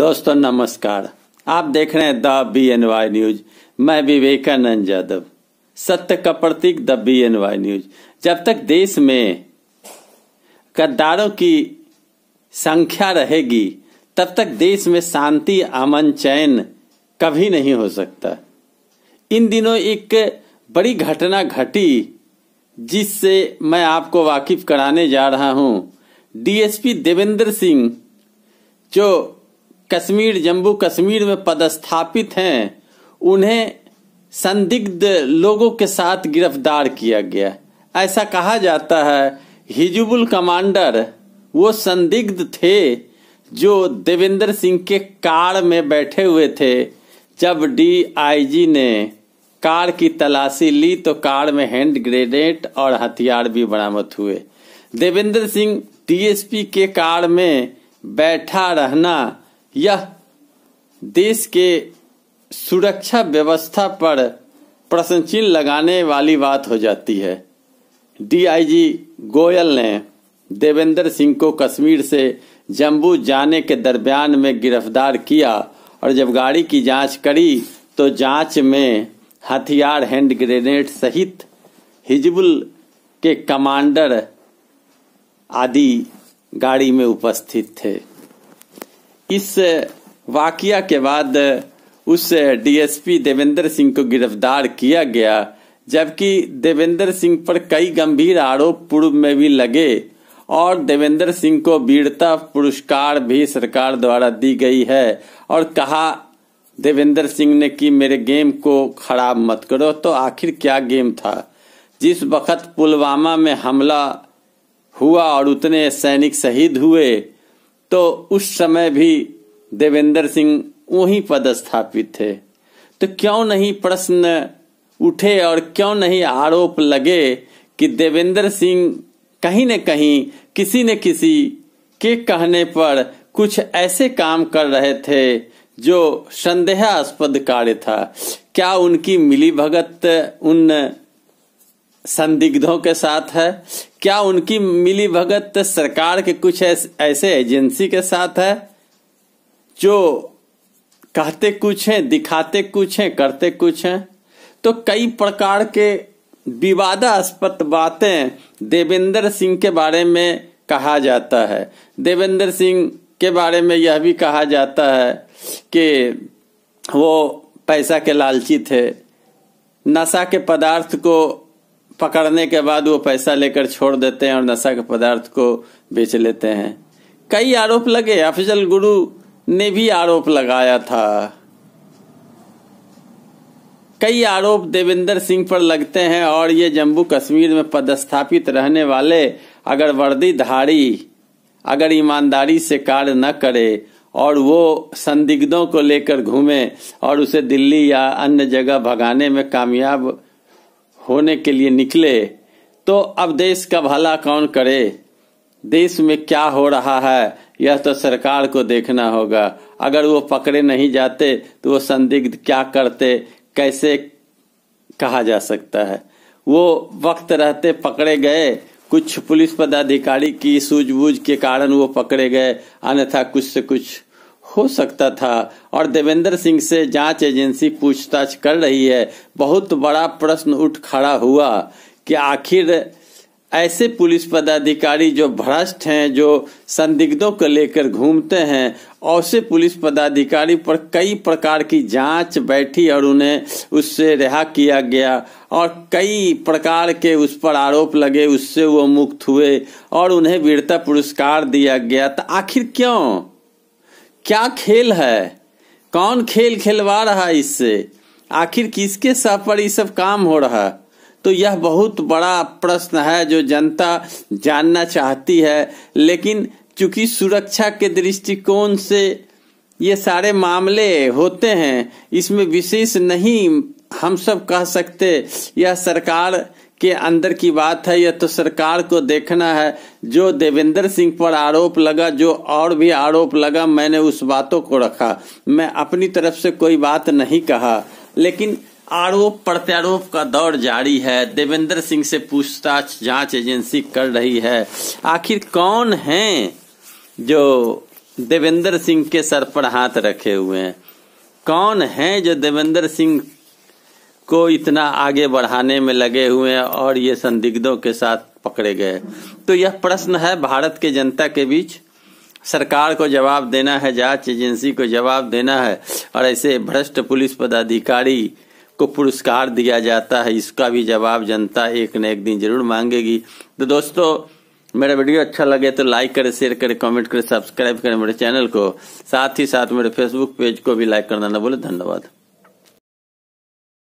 दोस्तों नमस्कार आप देख रहे हैं the B N Y news मैं विवेकानंद यादव सत्य का प्रतीक the B N Y news जब तक देश में गद्दारों की संख्या रहेगी तब तक देश में शांति अमन चैन कभी नहीं हो सकता इन दिनों एक बड़ी घटना घटी जिससे मैं आपको वाकिफ कराने जा रहा हूं डीएसपी देवेंद्र सिंह जो कश्मीर जम्मू कश्मीर में पदस्थापित हैं उन्हें संदिग्ध लोगों के साथ गिरफ्तार किया गया ऐसा कहा जाता है हिजुबुल कमांडर वो संदिग्ध थे जो देवेंद्र सिंह के कार में बैठे हुए थे जब डीआईजी ने कार की तलाशी ली तो कार में हैंड ग्रेनेड और हथियार भी बरामद हुए देवेंद्र सिंह डीएसपी के कार में बैठा रहना यह देश के सुरक्षा व्यवस्था पर प्रश्न चिन्ह लगाने वाली बात हो जाती है डीआईजी गोयल ने देवेंद्र सिंह को कश्मीर से जम्मू जाने के दरमियान में गिरफ्तार किया और जब गाड़ी की जांच करी तो जांच में हथियार हैंड ग्रेनेड सहित हिजबुल के कमांडर आदि गाड़ी में उपस्थित थे इस वाकया के बाद उस डीएसपी देवेंद्र सिंह को गिरफ्तार किया गया जबकि देवेंद्र सिंह पर कई गंभीर आरोप पूर्व में भी लगे और देवेंद्र सिंह को वीरता पुरस्कार भी सरकार द्वारा दी गई है और कहा देवेंद्र सिंह ने कि मेरे गेम को खराब मत करो तो आखिर क्या गेम था जिस वक्त पुलवामा में हमला हुआ और उतने सैनिक शहीद हुए तो उस समय भी देवेंद्र सिंह पद पदस्थापित थे तो क्यों नहीं प्रश्न उठे और क्यों नहीं आरोप लगे कि देवेंद्र सिंह कहीं न कहीं किसी न किसी के कहने पर कुछ ऐसे काम कर रहे थे जो संदेहास्पद कार्य था क्या उनकी मिली भगत उन संदिग्धों के साथ है क्या उनकी मिली भगत सरकार के कुछ ऐसे एजेंसी के साथ है जो कहते कुछ हैं दिखाते कुछ हैं करते कुछ हैं तो कई प्रकार के विवादास्पद बातें देवेंद्र सिंह के बारे में कहा जाता है देवेंद्र सिंह के बारे में यह भी कहा जाता है कि वो पैसा के लालची थे नशा के पदार्थ को पकड़ने के बाद वो पैसा लेकर छोड़ देते हैं और नशा के पदार्थ को बेच लेते हैं कई आरोप लगे अफजल गुरु ने भी आरोप लगाया था कई आरोप देवेंद्र सिंह पर लगते हैं और ये जम्मू कश्मीर में पदस्थापित रहने वाले अगर वर्दी धारी अगर ईमानदारी से कार्य न करे और वो संदिग्धों को लेकर घूमे और उसे दिल्ली या अन्य जगह भगाने में कामयाब होने के लिए निकले तो अब देश का भला कौन करे देश में क्या हो रहा है यह तो सरकार को देखना होगा अगर वो पकड़े नहीं जाते तो वो संदिग्ध क्या करते कैसे कहा जा सकता है वो वक्त रहते पकड़े गए कुछ पुलिस पदाधिकारी की सूझबूझ के कारण वो पकड़े गए अन्यथा कुछ से कुछ हो सकता था और देवेंद्र सिंह से जांच एजेंसी पूछताछ कर रही है बहुत बड़ा प्रश्न उठ खड़ा हुआ कि आखिर ऐसे पुलिस पदाधिकारी जो भ्रष्ट हैं जो संदिग्धों को लेकर घूमते हैं औसे पुलिस पदाधिकारी पर कई प्रकार की जांच बैठी और उन्हें उससे रिहा किया गया और कई प्रकार के उस पर आरोप लगे उससे वो मुक्त हुए और उन्हें वीरता पुरस्कार दिया गया तो आखिर क्यों क्या खेल है कौन खेल खेलवा रहा है इससे आखिर किसके सह पर ये सब काम हो रहा तो यह बहुत बड़ा प्रश्न है जो जनता जानना चाहती है लेकिन चूंकि सुरक्षा के दृष्टिकोण से ये सारे मामले होते हैं इसमें विशेष नहीं हम सब कह सकते यह सरकार के अंदर की बात है यह तो सरकार को देखना है जो देवेंद्र सिंह पर आरोप लगा जो और भी आरोप लगा मैंने उस बातों को रखा मैं अपनी तरफ से कोई बात नहीं कहा लेकिन आरोप प्रत्यारोप का दौर जारी है देवेंद्र सिंह से पूछताछ जांच एजेंसी कर रही है आखिर कौन हैं जो देवेंद्र सिंह के सर पर हाथ रखे हुए हैं कौन है जो देवेंद्र सिंह को इतना आगे बढ़ाने में लगे हुए हैं और ये संदिग्धों के साथ पकड़े गए तो यह प्रश्न है भारत के जनता के बीच सरकार को जवाब देना है जांच एजेंसी को जवाब देना है और ऐसे भ्रष्ट पुलिस पदाधिकारी को पुरस्कार दिया जाता है इसका भी जवाब जनता एक न एक दिन जरूर मांगेगी तो दोस्तों मेरा वीडियो अच्छा लगे तो लाइक करें शेयर करें कमेंट करें सब्सक्राइब करें मेरे चैनल को साथ ही साथ मेरे फेसबुक पेज को भी लाइक करना न बोले धन्यवाद